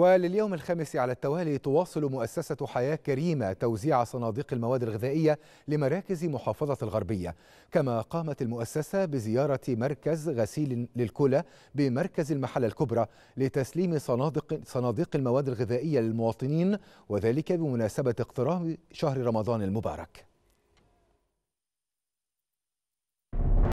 ولليوم الخامس على التوالي تواصل مؤسسة حياة كريمة توزيع صناديق المواد الغذائية لمراكز محافظة الغربية كما قامت المؤسسة بزيارة مركز غسيل للكلى بمركز المحلة الكبرى لتسليم صناديق, صناديق المواد الغذائية للمواطنين وذلك بمناسبة اقتراب شهر رمضان المبارك